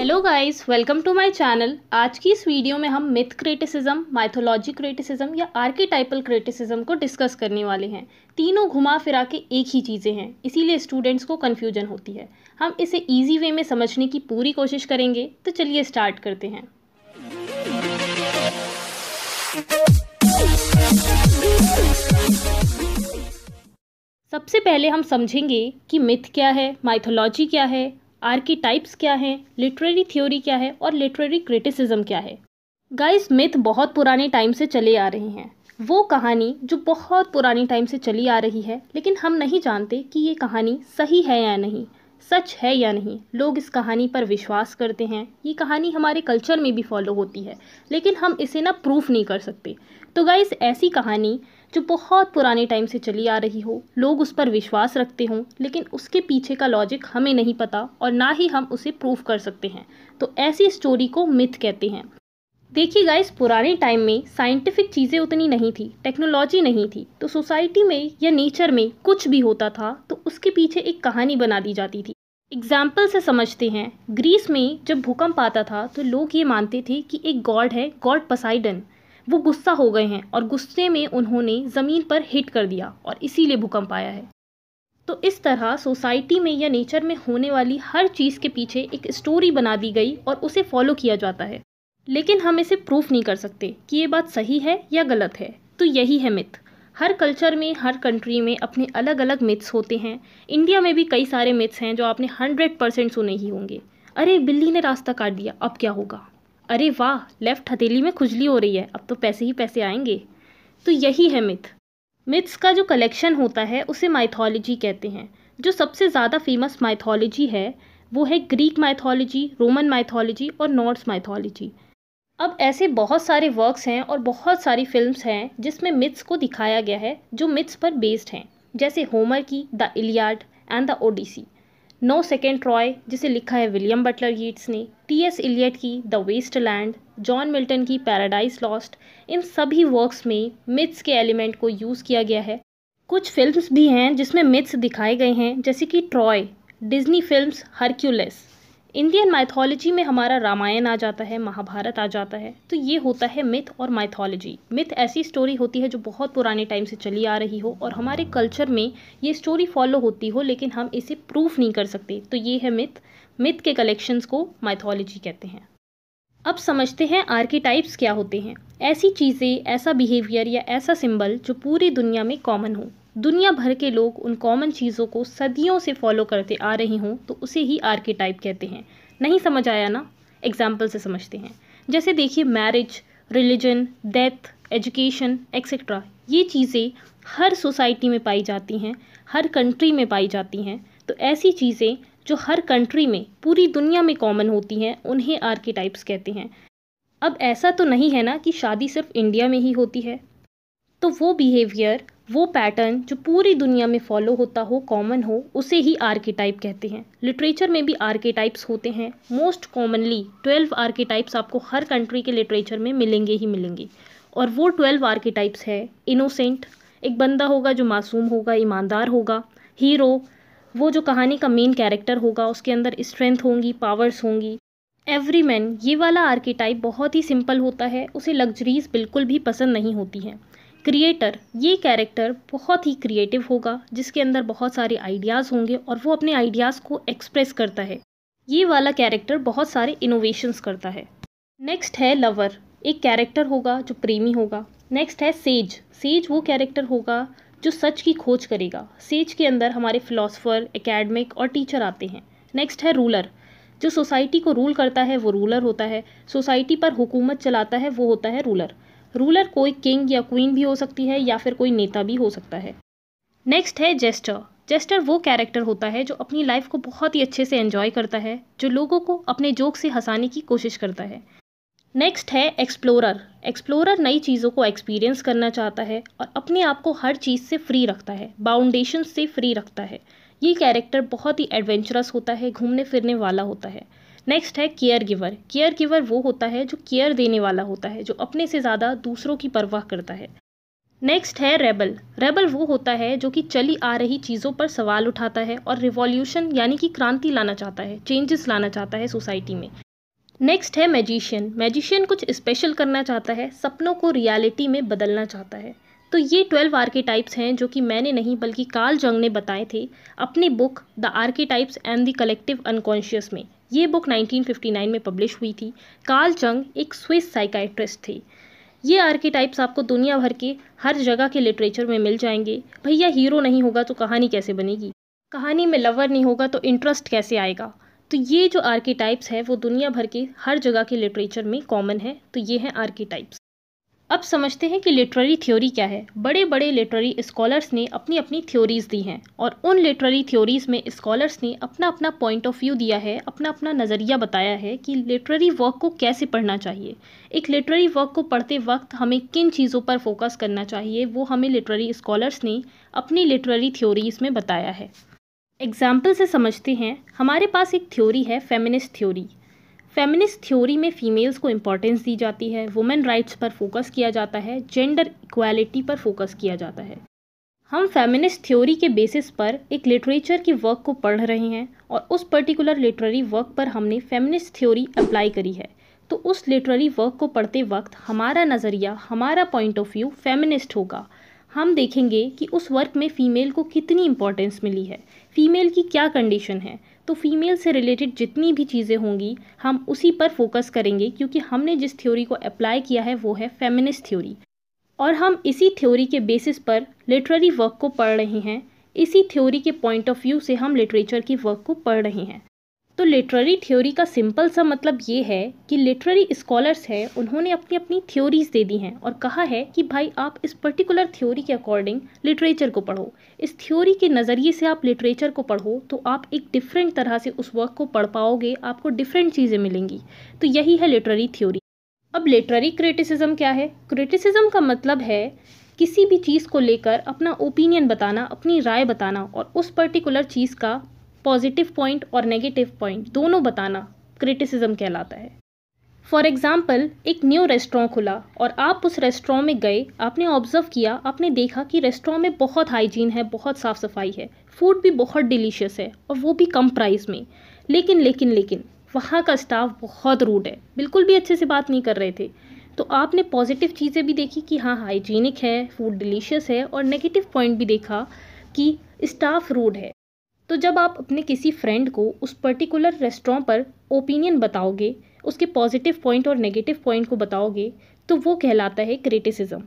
hello guys welcome to my channel आज की इस वीडियो में हम मिथ क्रिटिसिज्म माइथोलॉजी क्रिटिसिज्म या आर्किटाइपल क्रिटिसिज्म को डिस्कस करने वाले हैं तीनों घुमा फिरा के एक ही चीज़ें हैं इसीलिए स्टूडेंट्स को कन्फ्यूजन होती है हम इसे ईजी वे में समझने की पूरी कोशिश करेंगे तो चलिए स्टार्ट करते हैं सबसे पहले हम समझेंगे कि मिथ क्या है माइथोलॉजी क्या है आर्किटाइप्स क्या हैं लिटरेरी थ्योरी क्या है और लिटरेरी क्रिटिसिज्म क्या है गाइस मिथ बहुत पुराने टाइम से चले आ रहे हैं वो कहानी जो बहुत पुरानी टाइम से चली आ रही है लेकिन हम नहीं जानते कि ये कहानी सही है या नहीं सच है या नहीं लोग इस कहानी पर विश्वास करते हैं ये कहानी हमारे कल्चर में भी फॉलो होती है लेकिन हम इसे ना प्रूफ नहीं कर सकते तो गाइस ऐसी कहानी जो बहुत पुराने टाइम से चली आ रही हो लोग उस पर विश्वास रखते हों लेकिन उसके पीछे का लॉजिक हमें नहीं पता और ना ही हम उसे प्रूफ कर सकते हैं तो ऐसी स्टोरी को मिथ कहते हैं देखिए गाइस पुराने टाइम में साइंटिफिक चीज़ें उतनी नहीं थी टेक्नोलॉजी नहीं थी तो सोसाइटी में या नेचर में कुछ भी होता था तो उसके पीछे एक कहानी बना दी जाती थी एग्जाम्पल से समझते हैं ग्रीस में जब भूकंप आता था तो लोग ये मानते थे कि एक गॉड है गॉड पसाइडन वो गुस्सा हो गए हैं और गुस्से में उन्होंने ज़मीन पर हिट कर दिया और इसीलिए भूकंप आया है तो इस तरह सोसाइटी में या नेचर में होने वाली हर चीज़ के पीछे एक स्टोरी बना दी गई और उसे फॉलो किया जाता है लेकिन हम इसे प्रूफ नहीं कर सकते कि ये बात सही है या गलत है तो यही है मिथ हर कल्चर में हर कंट्री में अपने अलग अलग मिथ्स होते हैं इंडिया में भी कई सारे मिथ्स हैं जो आपने हंड्रेड परसेंट सुने ही होंगे अरे बिल्ली ने रास्ता काट दिया अब क्या होगा अरे वाह लेफ्ट हथेली में खुजली हो रही है अब तो पैसे ही पैसे आएंगे तो यही है मिथ मिथ्स का जो कलेक्शन होता है उसे माइथोलॉजी कहते हैं जो सबसे ज़्यादा फेमस माइथोलॉजी है वो है ग्रीक माइथोलॉजी रोमन माइथोलॉजी और नॉर्थ माइथोलॉजी अब ऐसे बहुत सारे वर्क्स हैं और बहुत सारी फिल्म्स हैं जिसमें मिथ्स को दिखाया गया है जो मिथ्स पर बेस्ड हैं जैसे होमर की the Iliad and the Odyssey no second Troy जिसे लिखा है विलियम बटलर यीट्स ने टी एस इलियट की the waste land John Milton की पैराडाइज लॉस्ट इन सभी वर्क्स में मिथ्स के एलिमेंट को यूज़ किया गया है कुछ फिल्म्स भी हैं जिसमें मिथ्स दिखाए गए हैं जैसे कि Troy Disney films Hercules Indian mythology में हमारा रामायण आ जाता है महाभारत आ जाता है तो ये होता है मिथ और माइथोलॉजी मिथ ऐसी स्टोरी होती है जो बहुत पुराने टाइम से चली आ रही हो और हमारे कल्चर में ये स्टोरी फॉलो होती हो लेकिन हम इसे प्रूफ नहीं कर सकते तो ये है मिथ मिथ के कलेक्शंस को माइथोलॉजी कहते हैं अब समझते हैं आर्किटाइप्स क्या होते हैं ऐसी चीज़ें ऐसा बिहेवियर या ऐसा सिंबल जो पूरी दुनिया में कॉमन हो दुनिया भर के लोग उन कॉमन चीज़ों को सदियों से फॉलो करते आ रहे हों तो उसे ही आर्किटाइप कहते हैं नहीं समझ आया ना एग्जाम्पल से समझते हैं जैसे देखिए marriage religion death education etcetera ये चीज़ें हर सोसाइटी में पाई जाती हैं हर कंट्री में पाई जाती हैं तो ऐसी चीज़ें जो हर कंट्री में पूरी दुनिया में कॉमन होती हैं उन्हें आर्किटाइप्स कहते हैं अब ऐसा तो नहीं है ना कि शादी सिर्फ इंडिया में ही होती है तो वो बिहेवियर वो पैटर्न जो पूरी दुनिया में फॉलो होता हो कॉमन हो उसे ही आर्किटाइप कहते हैं लिटरेचर में भी आर्किटाइप्स होते हैं मोस्ट कॉमनली ट्वेल्व आर्किटाइप्स आपको हर कंट्री के लिटरेचर में मिलेंगे ही मिलेंगे और वो ट्वेल्व आर्किटाइप्स है इनोसेंट एक बंदा होगा जो मासूम होगा ईमानदार होगा हीरो वो जो कहानी का मेन कैरेक्टर होगा उसके अंदर स्ट्रेंथ होंगी पावर्स होंगी एवरी मैन ये वाला आर्किटाइप बहुत ही सिंपल होता है उसे लग्जरीज बिल्कुल भी पसंद नहीं होती हैं क्रिएटर ये कैरेक्टर बहुत ही क्रिएटिव होगा जिसके अंदर बहुत सारे आइडियाज़ होंगे और वो अपने आइडियाज़ को एक्सप्रेस करता है ये वाला कैरेक्टर बहुत सारे इनोवेशंस करता है नेक्स्ट है लवर एक कैरेक्टर होगा जो प्रेमी होगा नेक्स्ट है सेज सेज वो कैरेक्टर होगा जो सच की खोज करेगा सेज के अंदर हमारे फिलोसोफर एकेडमिक और टीचर आते हैं नेक्स्ट है रूलर जो सोसाइटी को रूल करता है वो रूलर होता है सोसाइटी पर हुकूमत चलाता है वो होता है रूलर रूलर कोई किंग या क्वीन भी हो सकती है या फिर कोई नेता भी हो सकता है नेक्स्ट है जेस्टर जेस्टर वो कैरेक्टर होता है जो अपनी लाइफ को बहुत ही अच्छे से एंजॉय करता है जो लोगों को अपने जोक से हंसाने की कोशिश करता है नेक्स्ट है एक्सप्लोरर एक्सप्लोरर नई चीज़ों को एक्सपीरियंस करना चाहता है और अपने आप को हर चीज़ से फ्री रखता है बाउंडेशन से फ्री रखता है ये कैरेक्टर बहुत ही एडवेंचरस होता है घूमने फिरने वाला होता है नेक्स्ट है केयर गिवर केयर गिवर वो होता है जो केयर देने वाला होता है जो अपने से ज़्यादा दूसरों की परवाह करता है नेक्स्ट है रेबल रेबल वो होता है जो कि चली आ रही चीज़ों पर सवाल उठाता है और रिवॉल्यूशन यानी कि क्रांति लाना चाहता है चेंजेस लाना चाहता है सोसाइटी में नेक्स्ट है मैजिशियन मैजिशियन कुछ स्पेशल करना चाहता है सपनों को रियलिटी में बदलना चाहता है तो ये ट्वेल्व आर्केटाइप्स हैं जो कि मैंने नहीं बल्कि काल जंग ने बताए थे अपनी book the archetypes and the collective unconscious में ये बुक 1959 में पब्लिश हुई थी काल जंग एक स्विस साइकाइट्रिस्ट थे ये आर्केटाइप्स आपको दुनिया भर के हर जगह के लिटरेचर में मिल जाएंगे भैया हीरो नहीं होगा तो कहानी कैसे बनेगी कहानी में लवर नहीं होगा तो इंटरेस्ट कैसे आएगा तो ये जो आर्किटाइप्स है वो दुनिया भर की हर जगह के लिटरेचर में कॉमन है तो ये हैं आर्किटाइप्स अब समझते हैं कि लिटरेरी थ्योरी क्या है बड़े बड़े लिटरेरी स्कॉलर्स ने अपनी अपनी थ्योरीज दी हैं और उन लिटरेरी थ्योरीज में स्कॉलर्स ने अपना अपना पॉइंट ऑफ व्यू दिया है अपना अपना नज़रिया बताया है कि लिटरेरी वर्क को कैसे पढ़ना चाहिए एक लिटरेरी वर्क को पढ़ते वक्त हमें किन चीज़ों पर फोकस करना चाहिए वो हमें लिटरेरी स्कॉलर्स ने अपनी लिटरेरी थ्योरीज में बताया है एग्जाम्पल से समझते हैं हमारे पास एक थ्योरी है फेमिनिस्ट थ्योरी फेमिनिस्ट थ्योरी में फ़ीमेल्स को इम्पोर्टेंस दी जाती है वुमेन राइट्स पर फोकस किया जाता है जेंडर इक्वालिटी पर फोकस किया जाता है हम फेमिनिस्ट थ्योरी के बेसिस पर एक लिटरेचर की वर्क को पढ़ रहे हैं और उस पर्टिकुलर लिटरेरी वर्क पर हमने फेमिनिस्ट थ्योरी अप्लाई करी है तो उस लिटरेरी वर्क को पढ़ते वक्त हमारा नज़रिया हमारा पॉइंट ऑफ व्यू फेमिनिस्ट होगा हम देखेंगे कि उस वर्क में फ़ीमेल को कितनी इम्पोर्टेंस मिली है फ़ीमेल की क्या कंडीशन है तो फीमेल से रिलेटेड जितनी भी चीज़ें होंगी हम उसी पर फोकस करेंगे क्योंकि हमने जिस थ्योरी को अप्लाई किया है वो है फेमिनिस्ट थ्योरी और हम इसी थ्योरी के बेसिस पर लिटरेरी वर्क को पढ़ रहे हैं इसी थ्योरी के पॉइंट ऑफ व्यू से हम लिटरेचर की वर्क को पढ़ रहे हैं तो लिटरेरी थ्योरी का सिंपल सा मतलब ये है कि लिटरेरी स्कॉलर्स हैं उन्होंने अपनी अपनी थ्योरीज दे दी हैं और कहा है कि भाई आप इस पर्टिकुलर थ्योरी के अकॉर्डिंग लिटरेचर को पढ़ो इस थ्योरी के नज़रिए से आप लिटरेचर को पढ़ो तो आप एक डिफरेंट तरह से उस वर्क को पढ़ पाओगे आपको डिफरेंट चीज़ें मिलेंगी तो यही है लिटरेरी थ्योरी अब लिटरेरी क्रिटिसिज्म क्या है क्रिटिसिज्म का मतलब है किसी भी चीज़ को लेकर अपना ओपिनियन बताना अपनी राय बताना और उस पर्टिकुलर चीज़ का पॉजिटिव पॉइंट और नेगेटिव पॉइंट दोनों बताना क्रिटिसिज्म कहलाता है फॉर एग्ज़ाम्पल एक न्यू रेस्टोरेंट खुला और आप उस रेस्टोरेंट में गए आपने ऑब्ज़र्व किया आपने देखा कि रेस्टोरेंट में बहुत हाइजीन है बहुत साफ़ सफाई है फूड भी बहुत डिलीशियस है और वो भी कम प्राइस में लेकिन लेकिन लेकिन वहाँ का स्टाफ बहुत रूड है बिल्कुल भी अच्छे से बात नहीं कर रहे थे तो आपने पॉजिटिव चीज़ें भी देखी कि हाँ हाइजीनिक है फूड डिलीशियस है और नेगेटिव पॉइंट भी देखा कि स्टाफ रूड है तो जब आप अपने किसी फ्रेंड को उस पर्टिकुलर रेस्टोरेंट पर ओपिनियन बताओगे उसके पॉजिटिव पॉइंट और नेगेटिव पॉइंट को बताओगे तो वो कहलाता है क्रिटिसिज्म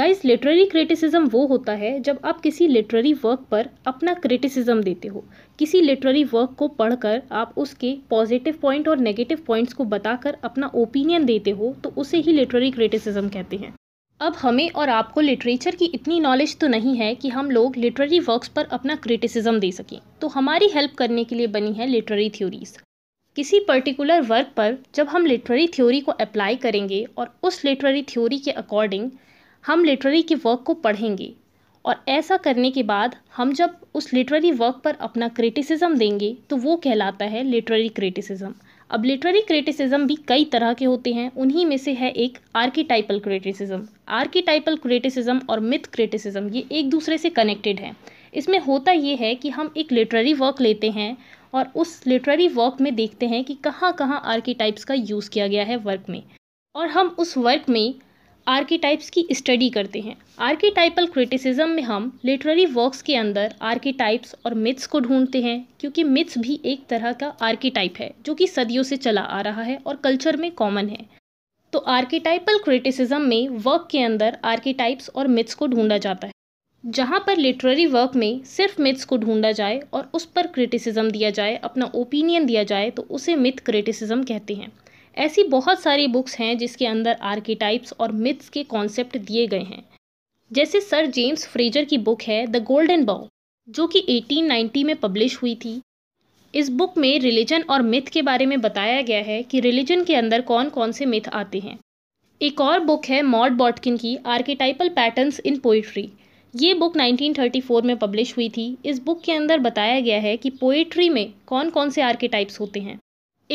गाइस लिटरेरी क्रिटिसिज्म वो होता है जब आप किसी लिटरेरी वर्क पर अपना क्रिटिसिज्म देते हो किसी लिटरेरी वर्क को पढ़कर आप उसके पॉजिटिव पॉइंट और नेगेटिव पॉइंट्स को बताकर अपना ओपिनियन देते हो तो उसे ही लिटरेरी क्रिटिसिज्म कहते हैं अब हमें और आपको लिटरेचर की इतनी नॉलेज तो नहीं है कि हम लोग लिटरेरी वर्क्स पर अपना क्रिटिसिज्म दे सकें तो हमारी हेल्प करने के लिए बनी है लिटरेरी थ्योरीज किसी पर्टिकुलर वर्क पर जब हम लिटरेरी थ्योरी को अप्लाई करेंगे और उस लिटरेरी थ्योरी के अकॉर्डिंग हम लिटरेरी के वर्क को पढ़ेंगे और ऐसा करने के बाद हम जब उस लिटरेरी वर्क पर अपना क्रिटिसिज्म देंगे तो वो कहलाता है लिटरेरी क्रिटिसिज्म अब लिटरेरी क्रिटिसिज्म भी कई तरह के होते हैं उन्हीं में से है एक आर्किटाइपल क्रिटिसिज्म आर्किटाइपल क्रिटिसिज्म और मिथ क्रिटिसिज्म ये एक दूसरे से कनेक्टेड हैं इसमें होता ये है कि हम एक लिटरेरी वर्क लेते हैं और उस लिटरेरी वर्क में देखते हैं कि कहाँ कहाँ आर्किटाइप्स का यूज़ किया गया है वर्क में और हम उस वर्क में आर्किटाइप्स की स्टडी करते हैं आर्किटाइपल क्रिटिसिज्म में हम लिटरेरी वर्क्स के अंदर आर्किटाइप्स और मिथ्स को ढूंढते हैं क्योंकि मिथ्स भी एक तरह का आर्किटाइप है जो कि सदियों से चला आ रहा है और कल्चर में कॉमन है तो आर्किटाइपल क्रिटिसिज्म में वर्क के अंदर आर्किटाइप्स और मिथ्स को ढूंढा जाता है जहाँ पर लिटरेरी वर्क में सिर्फ मिथ्स को ढूंढा जाए और उस पर क्रिटिसिज्म दिया जाए अपना ओपिनियन दिया जाए तो उसे मिथ क्रिटिसिज्म कहते हैं ऐसी बहुत सारी बुक्स हैं जिसके अंदर आर्किटाइप्स और मिथ्स के कॉन्सेप्ट दिए गए हैं जैसे सर जेम्स फ्रेजर की बुक है द गोल्डन बाउ जो कि 1890 में पब्लिश हुई थी इस बुक में रिलीजन और मिथ के बारे में बताया गया है कि रिलीजन के अंदर कौन कौन से मिथ आते हैं एक और बुक है मॉड बॉटकिन की आर्किटाइपल पैटर्न्स इन पोइट्री ये बुक 1934 में पब्लिश हुई थी इस बुक के अंदर बताया गया है कि पोइट्री में कौन कौन से आर्किटाइप्स होते हैं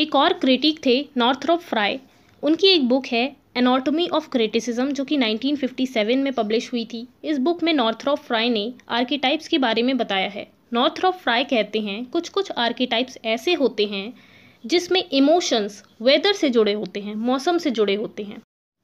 एक और क्रिटिक थे नॉर्थरॉप फ्राई उनकी एक बुक है एनाटोमी ऑफ क्रिटिसिज्म जो कि 1957 में पब्लिश हुई थी इस बुक में नॉर्थरॉप फ्राई ने आर्किटाइप्स के बारे में बताया है नॉर्थरॉप फ्राई कहते हैं कुछ कुछ आर्किटाइप्स ऐसे होते हैं जिसमें इमोशंस वेदर से जुड़े होते हैं मौसम से जुड़े होते हैं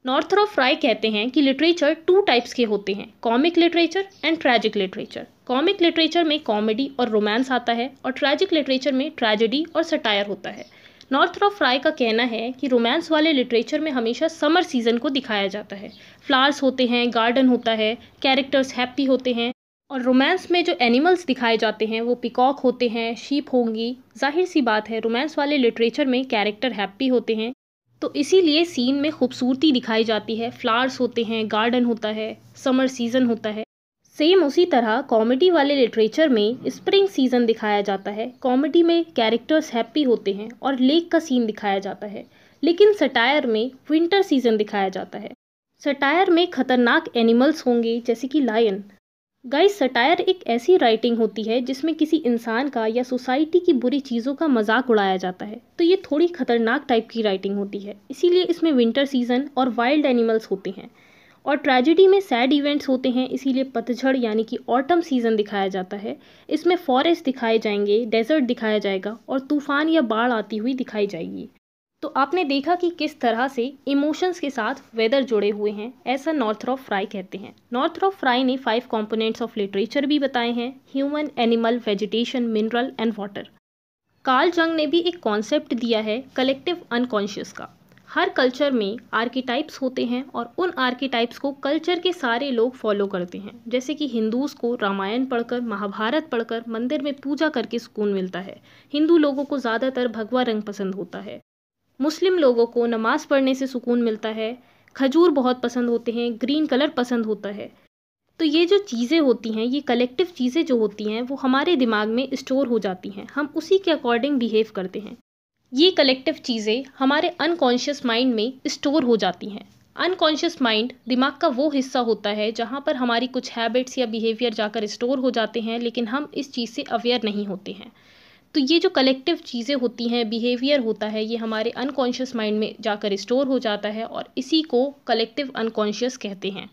नॉर्थरॉप फ्राई कहते हैं कि लिटरेचर टू टाइप्स के होते हैं comic literature and tragic literature comic literature में कॉमेडी और रोमांस आता है और ट्रैजिक लिटरेचर में ट्रेजेडी और सटायर होता है नॉर्थरॉप फ्राई का कहना है कि रोमांस वाले लिटरेचर में हमेशा समर सीजन को दिखाया जाता है फ्लावर्स होते हैं गार्डन होता है कैरेक्टर्स हैप्पी होते हैं और रोमांस में जो एनिमल्स दिखाए जाते हैं वो पिकॉक होते हैं शीप होंगी जाहिर सी बात है रोमांस वाले लिटरेचर में कैरेक्टर हैप्पी होते हैं तो इसीलिए सीन में खूबसूरती दिखाई जाती है फ्लावर्स होते हैं गार्डन होता है समर सीज़न होता है सेम उसी तरह कॉमेडी वाले लिटरेचर में स्प्रिंग सीज़न दिखाया जाता है कॉमेडी में कैरेक्टर्स हैप्पी होते हैं और लेक का सीन दिखाया जाता है लेकिन सटायर में विंटर सीज़न दिखाया जाता है सटायर में खतरनाक एनिमल्स होंगे जैसे कि लायन गाइस सटायर एक ऐसी राइटिंग होती है जिसमें किसी इंसान का या सोसाइटी की बुरी चीज़ों का मजाक उड़ाया जाता है तो ये थोड़ी खतरनाक टाइप की राइटिंग होती है इसीलिए इसमें विंटर सीजन और वाइल्ड एनिमल्स होते हैं और ट्रेजिडी में सैड इवेंट्स होते हैं इसीलिए पतझड़ यानी कि ऑटम सीज़न दिखाया जाता है इसमें फॉरेस्ट दिखाए जाएंगे डेजर्ट दिखाया जाएगा और तूफ़ान या बाढ़ आती हुई दिखाई जाएगी तो आपने देखा कि किस तरह से इमोशंस के साथ वेदर जुड़े हुए हैं ऐसा नॉर्थरॉफ फ्राई कहते हैं नॉर्थरॉफ फ्राई ने फाइव कंपोनेंट्स ऑफ लिटरेचर भी बताए हैं human animal vegetation mineral and water Carl Jung ने भी एक कॉन्सेप्ट दिया है कलेक्टिव अनकॉन्शियस का हर कल्चर में आर्किटाइप्स होते हैं और उन आर्किटाइप्स को कल्चर के सारे लोग फॉलो करते हैं जैसे कि हिंदूज़ को रामायण पढ़कर महाभारत पढ़कर मंदिर में पूजा करके सुकून मिलता है हिंदू लोगों को ज़्यादातर भगवा रंग पसंद होता है मुस्लिम लोगों को नमाज़ पढ़ने से सुकून मिलता है खजूर बहुत पसंद होते हैं ग्रीन कलर पसंद होता है तो ये जो चीज़ें होती हैं ये कलेक्टिव चीज़ें जो होती हैं वो हमारे दिमाग में स्टोर हो जाती हैं हम उसी के अकॉर्डिंग बिहेव करते हैं ये कलेक्टिव चीज़ें हमारे अनकॉन्शियस माइंड में स्टोर हो जाती हैं अनकॉन्शियस माइंड दिमाग का वो हिस्सा होता है जहाँ पर हमारी कुछ हैबिट्स या बिहेवियर जाकर स्टोर हो जाते हैं लेकिन हम इस चीज़ से अवेयर नहीं होते हैं तो ये जो कलेक्टिव चीज़ें होती हैं बिहेवियर होता है ये हमारे अनकॉन्शियस माइंड में जाकर स्टोर हो जाता है और इसी को कलेक्टिव अनकॉन्शियस कहते हैं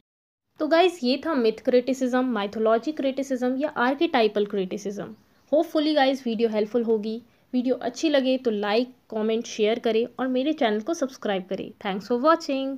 तो गाइज़ ये था मिथ क्रिटिसिज्म माइथोलॉजी क्रिटिसिज्म या archetypal criticism hopefully guys video helpful होगी वीडियो अच्छी लगे तो लाइक कमेंट शेयर करें और मेरे चैनल को सब्सक्राइब करें थैंक्स फॉर वॉचिंग